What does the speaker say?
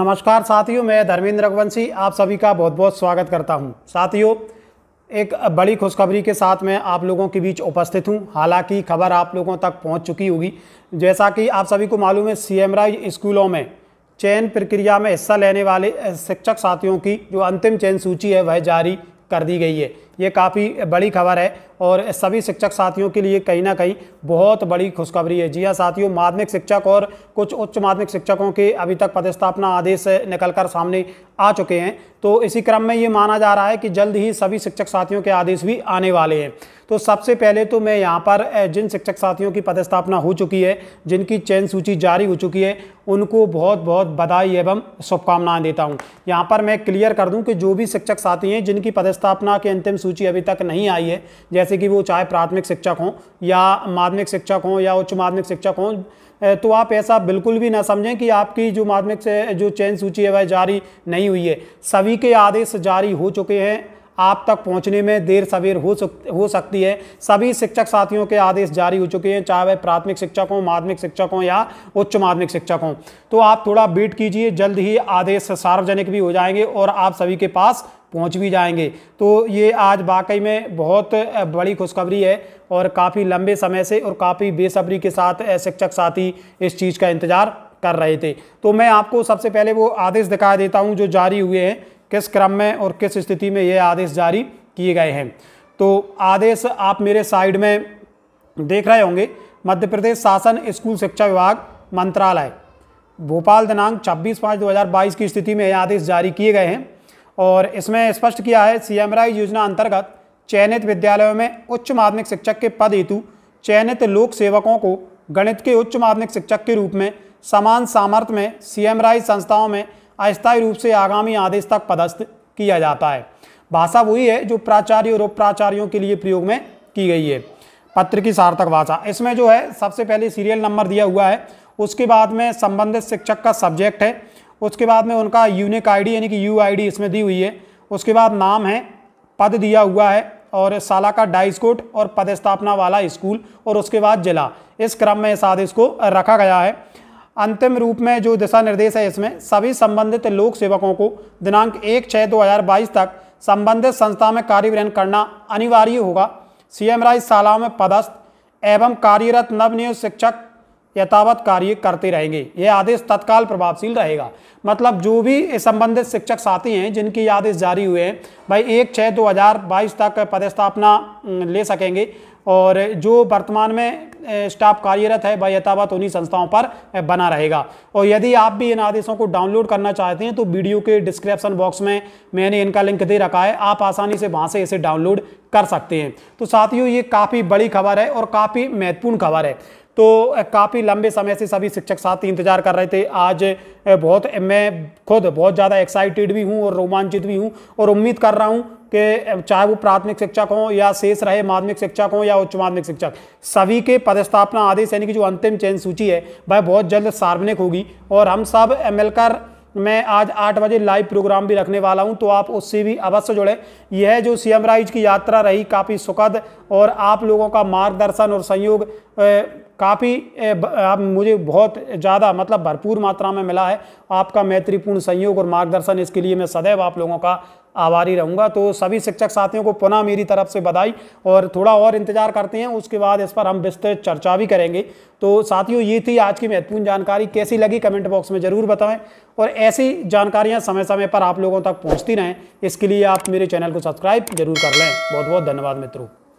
नमस्कार साथियों मैं धर्मेंद्र रघुवंशी आप सभी का बहुत बहुत स्वागत करता हूं साथियों एक बड़ी खुशखबरी के साथ मैं आप लोगों के बीच उपस्थित हूं हालांकि खबर आप लोगों तक पहुंच चुकी होगी जैसा कि आप सभी को मालूम है सीएमरा स्कूलों में चयन प्रक्रिया में हिस्सा लेने वाले शिक्षक साथियों की जो अंतिम चयन सूची है वह जारी कर दी गई है ये काफ़ी बड़ी खबर है और सभी शिक्षक साथियों के लिए कहीं ना कहीं बहुत बड़ी खुशखबरी है जी हाँ साथियों माध्यमिक शिक्षक और कुछ उच्च माध्यमिक शिक्षकों के अभी तक पदस्थापना आदेश निकल कर सामने आ चुके हैं तो इसी क्रम में ये माना जा रहा है कि जल्द ही सभी शिक्षक साथियों के आदेश भी आने वाले हैं तो सबसे पहले तो मैं यहाँ पर जिन शिक्षक साथियों की पदस्थापना हो चुकी है जिनकी चयन सूची जारी हो चुकी है उनको बहुत बहुत बधाई एवं शुभकामनाएं देता हूँ यहाँ पर मैं क्लियर कर दूँ कि जो भी शिक्षक साथी हैं जिनकी पदस्थापना के अंतिम सूची अभी तक नहीं आई है जैसे कि वो चाहे प्राथमिक शिक्षक हों या माध्यमिक शिक्षक हों या उच्च माध्यमिक शिक्षक हों तो आप ऐसा बिल्कुल भी ना समझें कि आपकी जो माध्यमिक से जो चयन सूची है वह जारी नहीं हुई है सभी के आदेश जारी हो चुके हैं आप तक पहुंचने में देर सवेर हो सक हो सकती है सभी शिक्षक साथियों के आदेश जारी हो चुके हैं चाहे वह प्राथमिक शिक्षक हों माध्यमिक शिक्षक हों या उच्च माध्यमिक शिक्षक हों तो आप थोड़ा वेट कीजिए जल्द ही आदेश सार्वजनिक भी हो जाएंगे और आप सभी के पास पहुंच भी जाएंगे तो ये आज वाकई में बहुत बड़ी खुशखबरी है और काफ़ी लंबे समय से और काफ़ी बेसब्री के साथ शिक्षक साथी इस चीज़ का इंतज़ार कर रहे थे तो मैं आपको सबसे पहले वो आदेश दिखा देता हूँ जो जारी हुए हैं किस क्रम में और किस स्थिति में ये आदेश जारी किए गए हैं तो आदेश आप मेरे साइड में देख रहे होंगे मध्य प्रदेश शासन स्कूल शिक्षा विभाग मंत्रालय भोपाल दिनांक 26 पाँच 2022 की स्थिति में यह आदेश जारी किए गए हैं और इसमें स्पष्ट किया है सीएमराई योजना अंतर्गत चयनित विद्यालयों में उच्च माध्यमिक शिक्षक के पद हेतु चयनित लोक सेवकों को गणित के उच्च माध्यमिक शिक्षक के रूप में समान सामर्थ्य में सी संस्थाओं में अस्थायी रूप से आगामी आदेश तक पदस्थ किया जाता है भाषा वही है जो प्राचार्य और उपप्राचार्यों के लिए प्रयोग में की गई है पत्र की सार्थक भाषा इसमें जो है सबसे पहले सीरियल नंबर दिया हुआ है उसके बाद में संबंधित शिक्षक का सब्जेक्ट है उसके बाद में उनका यूनिक आईडी यानी कि यू आईडी इसमें दी हुई है उसके बाद नाम है पद दिया हुआ है और शाला का डाइस कोट और पदस्थापना वाला स्कूल और उसके बाद जिला इस क्रम में इस आदेश को रखा गया है अंतिम रूप में जो दिशा निर्देश है इसमें सभी संबंधित लोक सेवकों को दिनांक एक छः दो हज़ार बाईस तक संबंधित संस्था में कार्य ग्रहण करना अनिवार्य होगा सीएम राय शालाओं में पदस्थ एवं कार्यरत नवनियुक्त शिक्षक यथावत कार्य करते रहेंगे यह आदेश तत्काल प्रभावशील रहेगा मतलब जो भी संबंधित शिक्षक साथी हैं जिनके आदेश जारी हुए हैं भाई एक छः दो हज़ार बाईस तक पदस्थापना ले सकेंगे और जो वर्तमान में स्टाफ कार्यरत है वह यथावत उन्हीं संस्थाओं पर बना रहेगा और यदि आप भी इन आदेशों को डाउनलोड करना चाहते हैं तो वीडियो के डिस्क्रिप्सन बॉक्स में मैंने इनका लिंक दे रखा है आप आसानी से वहाँ से इसे डाउनलोड कर सकते हैं तो साथियों ये काफ़ी बड़ी खबर है और काफ़ी महत्वपूर्ण खबर है तो काफ़ी लंबे समय से सभी शिक्षक साथी इंतजार कर रहे थे आज बहुत मैं खुद बहुत ज़्यादा एक्साइटेड भी हूँ और रोमांचित भी हूँ और उम्मीद कर रहा हूँ के चाहे वो प्राथमिक शिक्षक हों या शेष रहे माध्यमिक शिक्षक हों या उच्च माध्यमिक शिक्षक सभी के पदस्थापना आदेश यानी कि जो अंतिम चयन सूची है वह बहुत जल्द सार्वजनिक होगी और हम सब एम मैं आज आठ बजे लाइव प्रोग्राम भी रखने वाला हूं तो आप उससे भी अवश्य जुड़ें यह जो सीएम राइज की यात्रा रही काफ़ी सुखद और आप लोगों का मार्गदर्शन और संयोग काफ़ी आप मुझे बहुत ज़्यादा मतलब भरपूर मात्रा में मिला है आपका मैत्रीपूर्ण संयोग और मार्गदर्शन इसके लिए मैं सदैव आप लोगों का आभारी रहूँगा तो सभी शिक्षक साथियों को पुनः मेरी तरफ से बधाई और थोड़ा और इंतजार करते हैं उसके बाद इस पर हम विस्तृत चर्चा भी करेंगे तो साथियों ये थी आज की महत्वपूर्ण जानकारी कैसी लगी कमेंट बॉक्स में ज़रूर बताएं और ऐसी जानकारियाँ समय समय पर आप लोगों तक पहुँचती रहें इसके लिए आप मेरे चैनल को सब्सक्राइब जरूर कर लें बहुत बहुत धन्यवाद मित्रों